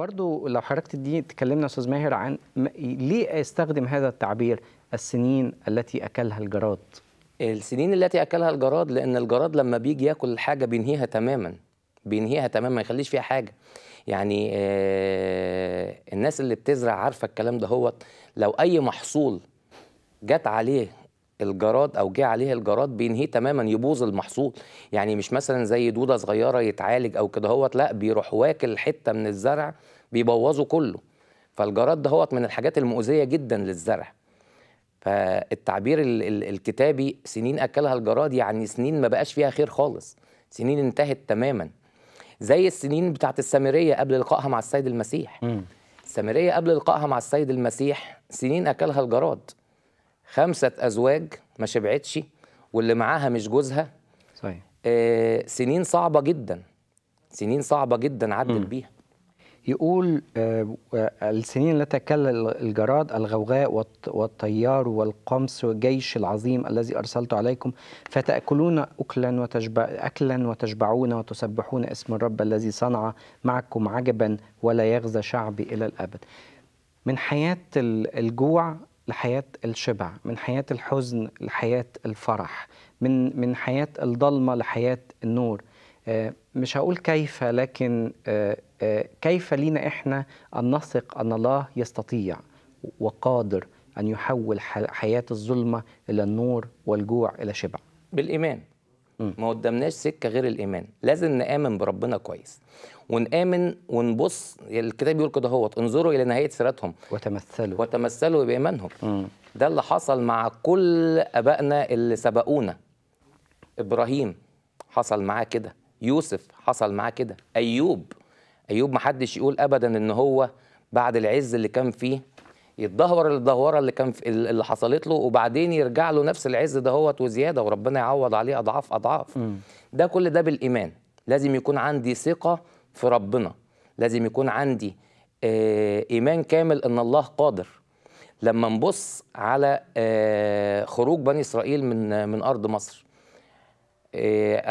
برضو لو حضرتك تديني تكلمنا استاذ ماهر عن ليه استخدم هذا التعبير السنين التي اكلها الجراد السنين التي اكلها الجراد لان الجراد لما بيجي ياكل الحاجه بينهيها تماما بينهيها تماما ما يخليش فيها حاجه يعني آه، الناس اللي بتزرع عارفه الكلام ده هو لو اي محصول جت عليه الجراد او جه عليه الجراد بينهيه تماما يبوظ المحصول يعني مش مثلا زي دوده صغيره يتعالج او كده هوت لا بيروح واكل حته من الزرع بيبوظه كله فالجراد ده هوت من الحاجات المؤذيه جدا للزرع فالتعبير ال ال الكتابي سنين اكلها الجراد يعني سنين ما بقاش فيها خير خالص سنين انتهت تماما زي السنين بتاعت السامريه قبل لقائها مع السيد المسيح السامريه قبل لقائها مع السيد المسيح سنين اكلها الجراد خمسه ازواج ما شبعتش واللي معاها مش جوزها صحيح آه سنين صعبه جدا سنين صعبه جدا عدت بيها يقول آه السنين التي كل الجراد الغوغاء والطيار والقمص والجيش العظيم الذي ارسلت عليكم فتاكلون اكلا وتشبع اكلا وتشبعون وتسبحون اسم الرب الذي صنع معكم عجبا ولا يغزى شعبي الى الابد من حياه الجوع لحياة الشبع من حياة الحزن لحياة الفرح من, من حياة الضلمة لحياة النور آه، مش هقول كيف لكن آه، آه، كيف لينا إحنا أن نثق أن الله يستطيع وقادر أن يحول حياة الظلمة إلى النور والجوع إلى شبع بالإيمان ما قدامناش سكه غير الايمان لازم نامن بربنا كويس ونامن ونبص الكتاب بيقول كده اهوت انظروا الى نهايه سيرتهم وتمثلوا وتمثلوا بايمانهم م. ده اللي حصل مع كل ابائنا اللي سبقونا ابراهيم حصل معاه كده يوسف حصل معاه كده ايوب ايوب ما حدش يقول ابدا ان هو بعد العز اللي كان فيه يتدهور الدهوره اللي كان اللي حصلت له وبعدين يرجع له نفس العز دهوت وزياده وربنا يعوض عليه اضعاف اضعاف م. ده كل ده بالايمان لازم يكون عندي ثقه في ربنا لازم يكون عندي آه، ايمان كامل ان الله قادر لما نبص على آه، خروج بني اسرائيل من من ارض مصر آه،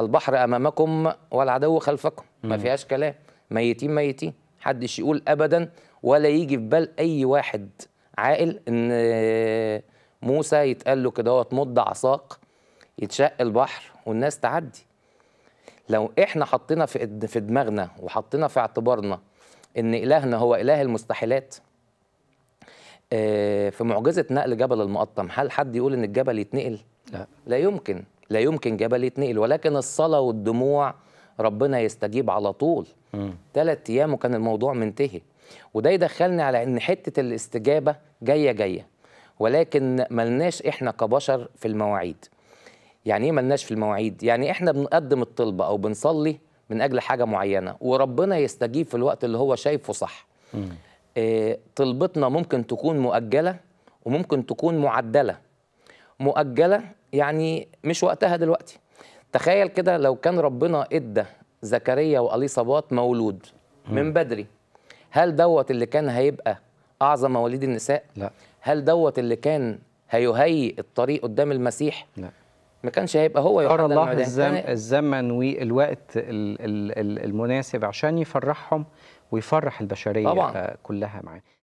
البحر امامكم والعدو خلفكم ما فيهاش كلام ميتين ميتين حدش يقول ابدا ولا يجي في بال اي واحد عاقل ان آه، موسى يتقال له كده مد عصاك يتشق البحر والناس تعدي لو احنا حطينا في في دماغنا وحطينا في اعتبارنا ان الهنا هو اله المستحيلات آه، في معجزه نقل جبل المقطم هل حد يقول ان الجبل يتنقل لا لا يمكن لا يمكن جبل يتنقل ولكن الصلاه والدموع ربنا يستجيب على طول ثلاث ايام وكان الموضوع منتهي وده يدخلني على ان حته الاستجابه جايه جايه ولكن ملناش احنا كبشر في المواعيد يعني ايه ملناش في المواعيد يعني احنا بنقدم الطلبه او بنصلي من اجل حاجه معينه وربنا يستجيب في الوقت اللي هو شايفه صح إيه طلبتنا ممكن تكون مؤجله وممكن تكون معدله مؤجله يعني مش وقتها دلوقتي تخيل كده لو كان ربنا ادى زكريا واليصابات مولود من بدري هل دوت اللي كان هيبقى اعظم مواليد النساء لا هل دوت اللي كان هيهيئ الطريق قدام المسيح لا ما كانش هيبقى هو يقرا الله الزم الزمن والوقت المناسب عشان يفرحهم ويفرح البشريه طبعا. كلها معاه